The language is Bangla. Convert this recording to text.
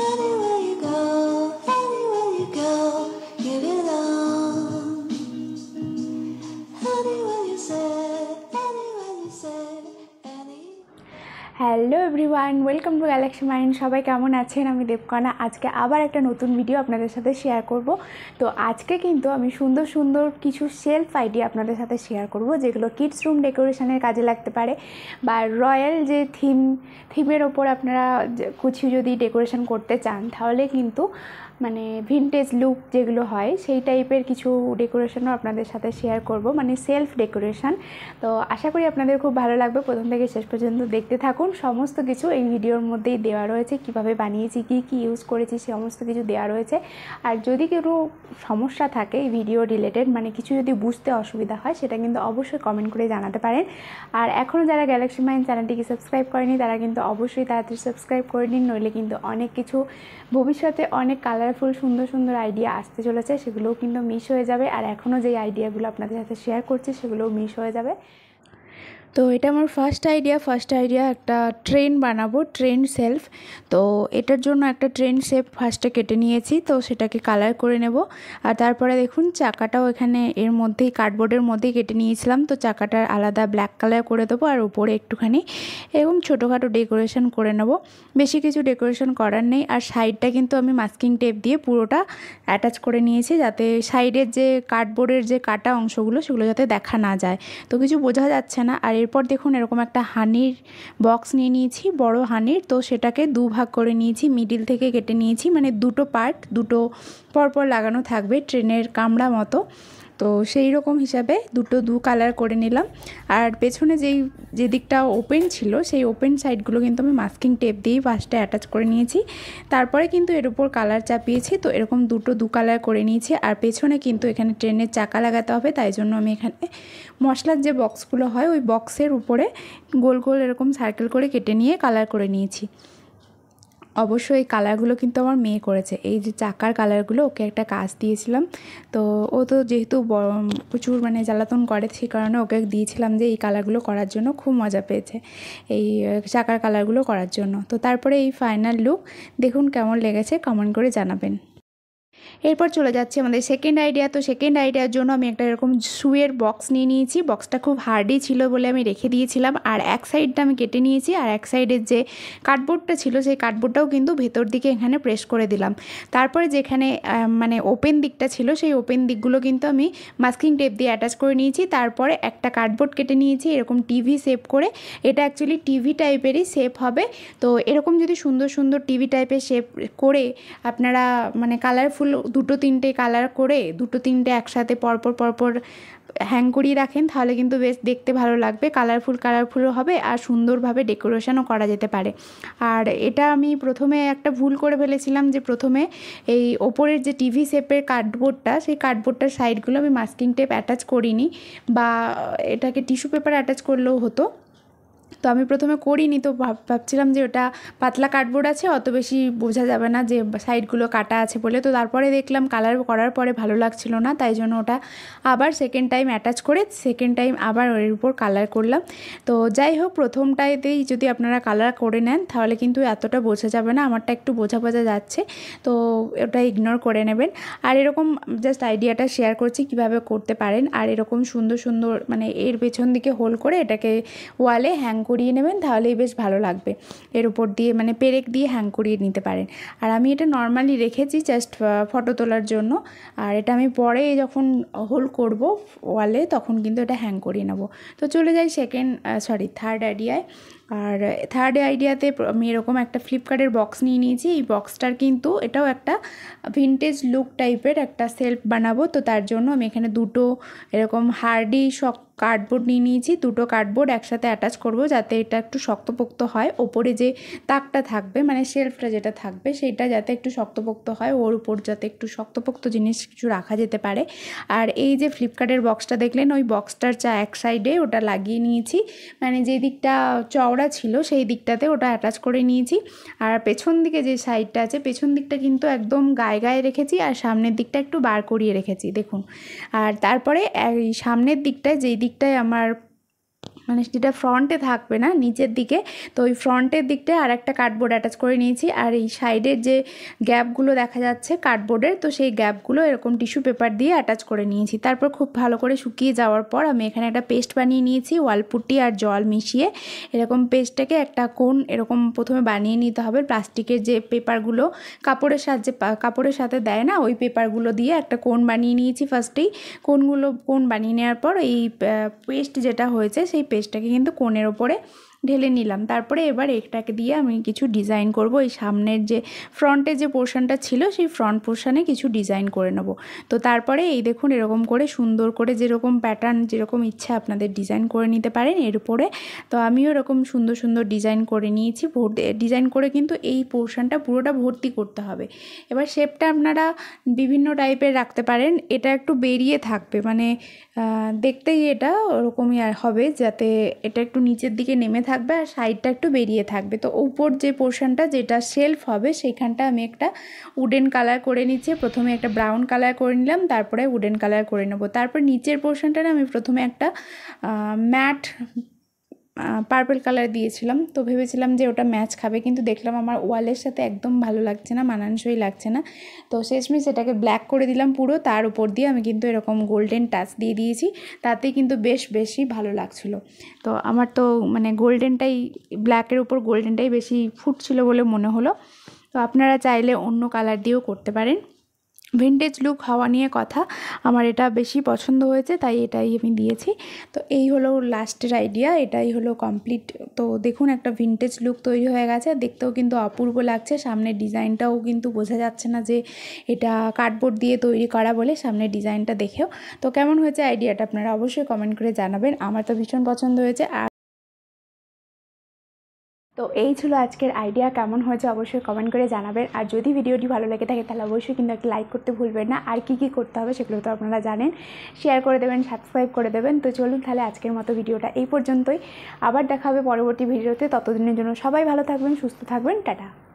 Mother everyone welcome to Galaxy Mind সবাই কেমন আছেন আমি দেবকানা আজকে আবার একটা নতুন ভিডিও আপনাদের সাথে শেয়ার করব তো আজকে কিন্তু আমি সুন্দর সুন্দর কিছু সেলফ আইডিয়া আপনাদের সাথে শেয়ার করব যেগুলো কিডস রুম ডেকোরেশনের কাজে লাগতে পারে বা রয়্যাল যে থিম থিমের ওপর আপনারা কিছু যদি ডেকোরেশন করতে চান তাহলে কিন্তু মানে ভিনটেজ লুক যেগুলো হয় সেই টাইপের কিছু ডেকোরেশনও আপনাদের সাথে শেয়ার করব মানে সেলফ ডেকোরেশন তো আশা করি আপনাদের খুব ভালো লাগবে প্রথম থেকে শেষ পর্যন্ত দেখতে থাকুন সমস্ত কিছু এই ভিডিওর মধ্যেই দেওয়া রয়েছে কিভাবে বানিয়েছি কি কি ইউজ করেছি সমস্ত কিছু দেওয়া রয়েছে আর যদি কোনো সমস্যা থাকে এই ভিডিও রিলেটেড মানে কিছু যদি বুঝতে অসুবিধা হয় সেটা কিন্তু অবশ্যই কমেন্ট করে জানাতে পারেন আর এখনও যারা গ্যালাক্সি মাইন্ড চ্যানেলটিকে সাবস্ক্রাইব করেনি তারা কিন্তু অবশ্যই তাড়াতাড়ি সাবস্ক্রাইব করে নিন নইলে কিন্তু অনেক কিছু ভবিষ্যতে অনেক কালারফুল সুন্দর সুন্দর আইডিয়া আসতে চলেছে সেগুলোও কিন্তু মিস হয়ে যাবে আর এখনও যেই আইডিয়াগুলো আপনাদের সাথে শেয়ার করছি সেগুলোও মিস হয়ে যাবে তো এটা আমার ফার্স্ট আইডিয়া ফার্স্ট আইডিয়া একটা ট্রেন বানাবো ট্রেন সেলফ তো এটার জন্য একটা ট্রেন শেপ ফার্স্টে কেটে নিয়েছি তো সেটাকে কালার করে নেব আর তারপরে দেখুন চাকাটাও এখানে এর মধ্যেই কার্ডবোর্ডের মধ্যেই কেটে নিয়েছিলাম তো চাকাটার আলাদা ব্ল্যাক কালার করে দেবো আর উপরে একটুখানি এরকম ছোটোখাটো ডেকোরেশন করে নেব বেশি কিছু ডেকোরেশন করার নেই আর সাইডটা কিন্তু আমি মাস্কিং টেপ দিয়ে পুরোটা অ্যাটাচ করে নিয়েছি যাতে সাইডের যে কার্ডবোর্ডের যে কাটা অংশগুলো সেগুলো যাতে দেখা না যায় তো কিছু বোঝা যাচ্ছে না আর এরপর দেখুন এরকম একটা হানির বক্স নিয়ে নিয়েছি বড় হানির তো সেটাকে দু ভাগ করে নিয়েছি মিডিল থেকে কেটে নিয়েছি মানে দুটো পার্ট দুটো পরপর লাগানো থাকবে ট্রেনের কামড়া মতো তো সেই রকম হিসাবে দুটো দু কালার করে নিলাম আর পেছনে যেই যে দিকটা ওপেন ছিল সেই ওপেন সাইডগুলো কিন্তু আমি মাস্কিং টেপ দিয়েই ফার্স্টে অ্যাটাচ করে নিয়েছি তারপরে কিন্তু এর উপর কালার চাপিয়েছি তো এরকম দুটো দু কালার করে নিয়েছি আর পেছনে কিন্তু এখানে ট্রেনের চাকা লাগাতে হবে তাই জন্য আমি এখানে মশলার যে বক্সগুলো হয় ওই বক্সের উপরে গোল গোল এরকম সার্কেল করে কেটে নিয়ে কালার করে নিয়েছি অবশ্যই এই কালারগুলো কিন্তু আমার মেয়ে করেছে এই যে চাকার কালারগুলো ওকে একটা কাজ দিয়েছিলাম তো ও তো যেহেতু প্রচুর মানে জ্বালাতন করে সেই কারণে ওকে দিয়েছিলাম যে এই কালারগুলো করার জন্য খুব মজা পেয়েছে এই চাকার কালারগুলো করার জন্য তো তারপরে এই ফাইনাল লুক দেখুন কেমন লেগেছে কমেন্ট করে জানাবেন এরপর চলে যাচ্ছে আমাদের সেকেন্ড আইডিয়া তো সেকেন্ড আইডিয়ার জন্য আমি একটা এরকম শুয়ের বক্স নিয়ে নিয়েছি বক্সটা খুব হার্ডই ছিল বলে আমি রেখে দিয়েছিলাম আর এক সাইডটা আমি কেটে নিয়েছি আর এক সাইডের যে কার্ডবোর্ডটা ছিল সেই কার্ডবোর্ডটাও কিন্তু ভেতর দিকে এখানে প্রেস করে দিলাম তারপরে যেখানে মানে ওপেন দিকটা ছিল সেই ওপেন দিকগুলো কিন্তু আমি মাস্কিং টেপ দিয়ে অ্যাটাচ করে নিয়েছি তারপরে একটা কার্ডবোর্ড কেটে নিয়েছি এরকম টিভি সেপ করে এটা অ্যাকচুয়ালি টিভি টাইপেরই সেপ হবে তো এরকম যদি সুন্দর সুন্দর টিভি টাইপের সেপ করে আপনারা মানে কালারফুল দুটো তিনটে কালার করে দুটো তিনটে একসাথে পরপর পরপর হ্যাং করিয়ে রাখেন তাহলে কিন্তু বেশ দেখতে ভালো লাগবে কালারফুল কালারফুলও হবে আর সুন্দরভাবে ডেকোরেশনও করা যেতে পারে আর এটা আমি প্রথমে একটা ভুল করে ফেলেছিলাম যে প্রথমে এই ওপরের যে টিভি শেপের কার্ডবোর্ডটা সেই কার্ডবোর্ডটার সাইডগুলো আমি মাস্কিং টেপ অ্যাটাচ করিনি বা এটাকে টিস্যু পেপার অ্যাটাচ করলেও হতো তো আমি প্রথমে করিনি তো ভাবছিলাম যে ওটা পাতলা কার্ডবোর্ড আছে অত বেশি বোঝা যাবে না যে সাইডগুলো কাটা আছে বলে তো তারপরে দেখলাম কালার করার পরে ভালো লাগছিল না তাই জন্য ওটা আবার সেকেন্ড টাইম অ্যাটাচ করে সেকেন্ড টাইম আবার ওর উপর কালার করলাম তো যাই হোক প্রথমটাইতেই যদি আপনারা কালার করে নেন তাহলে কিন্তু এতটা বোঝা যাবে না আমারটা একটু বোঝা বোঝা যাচ্ছে তো ওটা ইগনোর করে নেবেন আর এরকম জাস্ট আইডিয়াটা শেয়ার করছি কিভাবে করতে পারেন আর এরকম সুন্দর সুন্দর মানে এর পেছন দিকে হোল করে এটাকে ওয়ালে হ্যাং করিয়ে নেবেন তাহলেই বেশ ভালো লাগবে এর উপর দিয়ে মানে পেরেক দিয়ে হ্যাং করিয়ে নিতে পারেন আর আমি এটা নর্মালি রেখেছি জাস্ট ফটো তোলার জন্য আর এটা আমি পরে যখন হোল করব ওয়ালে তখন কিন্তু এটা হ্যাং করিয়ে নেব তো চলে যাই সেকেন্ড সরি থার্ড আইডিয়ায় আর থার্ড আইডিয়াতে আমি এরকম একটা ফ্লিপকার্টের বক্স নিয়ে নিয়েছি এই বক্সটার কিন্তু এটাও একটা ভিনটেজ লুক টাইপের একটা সেলফ বানাবো তো তার জন্য আমি এখানে দুটো এরকম হার্ডি শক কার্ডবোর্ড নিয়ে নিয়েছি দুটো কার্ডবোর্ড একসাথে অ্যাটাচ করব যাতে এটা একটু শক্তপোক্ত হয় ওপরে যে তাকটা থাকবে মানে শেলফটা যেটা থাকবে সেটা যাতে একটু শক্তপোক্ত হয় ওর উপর যাতে একটু শক্তপোক্ত জিনিস কিছু রাখা যেতে পারে আর এই যে ফ্লিপকার্টের বক্সটা দেখলেন ওই বক্সটার চা এক সাইডে ওটা লাগিয়ে নিয়েছি মানে যে দিকটা চওড়া চওড়া ছিল সেই দিকটাতে ওটা অ্যাটাচ করে নিয়েছি আর পেছন দিকে যে সাইডটা আছে পেছন দিকটা কিন্তু একদম গায়ে গায়ে রেখেছি আর সামনের দিকটা একটু বার করিয়ে রেখেছি দেখুন আর তারপরে সামনের দিকটায় যেই দিকটায় আমার মানে যেটা ফ্রন্টে থাকবে না নিচের দিকে তো ওই ফ্রন্টের দিকটা আর একটা কার্ডবোর্ড অ্যাটাচ করে নিয়েছি আর এই সাইডের যে গ্যাপগুলো দেখা যাচ্ছে কার্ডবোর্ডের তো সেই গ্যাপগুলো এরকম টিস্যু পেপার দিয়ে অ্যাটাচ করে নিয়েছি তারপর খুব ভালো করে শুকিয়ে যাওয়ার পর আমি এখানে একটা পেস্ট বানিয়ে নিয়েছি ওয়ালপুটি আর জল মিশিয়ে এরকম পেস্টটাকে একটা কোন এরকম প্রথমে বানিয়ে নিতে হবে প্লাস্টিকের যে পেপারগুলো কাপড়ের সাহায্যে কাপড়ের সাথে দেয় না ওই পেপারগুলো দিয়ে একটা কোন বানিয়ে নিয়েছি ফার্স্টেই কোনগুলো কোন বানিয়ে নেওয়ার পর এই পেস্ট যেটা হয়েছে সেই পেস্ট পেস্টটাকে কিন্তু কোণের ওপরে ঢেলে নিলাম তারপরে এবার একটাকে দিয়ে আমি কিছু ডিজাইন করব এই সামনের যে ফ্রন্টে যে পোর্শনটা ছিল সেই ফ্রন্ট পোর্শানে কিছু ডিজাইন করে নেব তো তারপরে এই দেখুন এরকম করে সুন্দর করে যেরকম প্যাটার্ন যেরকম ইচ্ছা আপনাদের ডিজাইন করে নিতে পারেন এর উপরে তো আমিও এরকম সুন্দর সুন্দর ডিজাইন করে নিয়েছি ডিজাইন করে কিন্তু এই পোর্শনটা পুরোটা ভর্তি করতে হবে এবার শেপটা আপনারা বিভিন্ন টাইপের রাখতে পারেন এটা একটু বেরিয়ে থাকবে মানে দেখতেই এটা ওরকমই আর হবে যাতে এটা একটু নিচের দিকে নেমে থাকবে আর সাইডটা একটু বেরিয়ে থাকবে তো ওপর যে পোর্শনটা যেটা শেলফ হবে সেখানটা আমি একটা উডেন কালার করে নিচ্ছি প্রথমে একটা ব্রাউন কালার করে নিলাম তারপরে উডেন কালার করে নেবো তারপর নিচের পোর্শনটা আমি প্রথমে একটা ম্যাট পার্পল কালার দিয়েছিলাম তো ভেবেছিলাম যে ওটা ম্যাচ খাবে কিন্তু দেখলাম আমার ওয়ালের সাথে একদম ভালো লাগছে না মানানসই লাগছে না তো শেষমেশ এটাকে ব্ল্যাক করে দিলাম পুরো তার উপর দিয়ে আমি কিন্তু এরকম গোল্ডেন টাচ দিয়ে দিয়েছি তাতে কিন্তু বেশ বেশি ভালো লাগছিলো তো আমার তো মানে গোল্ডেনটাই ব্ল্যাকের উপর গোল্ডেনটাই বেশি ফুটছিল বলে মনে হলো তো আপনারা চাইলে অন্য কালার দিয়েও করতে পারেন ভিনটেজ লুক হওয়া নিয়ে কথা আমার এটা বেশি পছন্দ হয়েছে তাই এটাই আমি দিয়েছি তো এই হলো লাস্টের আইডিয়া এটাই হলো কমপ্লিট তো দেখুন একটা ভিনটেজ লুক তৈরি হয়ে গেছে দেখতেও কিন্তু অপূর্ব লাগছে সামনে ডিজাইনটাও কিন্তু বোঝা যাচ্ছে না যে এটা কার্ডবোর্ড দিয়ে তৈরি করা বলে সামনে ডিজাইনটা দেখেও তো কেমন হয়েছে আইডিয়াটা আপনারা অবশ্যই কমেন্ট করে জানাবেন আমার তো ভীষণ পছন্দ হয়েছে আর তো এই ছিল আজকের আইডিয়া কেমন হয়েছে অবশ্যই কমেন্ট করে জানাবেন আর যদি ভিডিওটি ভালো লেগে থাকে তাহলে অবশ্যই কিন্তু একটা লাইক করতে ভুলবেন না আর কি কি করতে হবে সেগুলো তো আপনারা জানেন শেয়ার করে দেবেন সাবস্ক্রাইব করে দেবেন তো চলুন তাহলে আজকের মতো ভিডিওটা এই পর্যন্তই আবার দেখা হবে পরবর্তী ভিডিওতে ততদিনের জন্য সবাই ভালো থাকবেন সুস্থ থাকবেন টাটা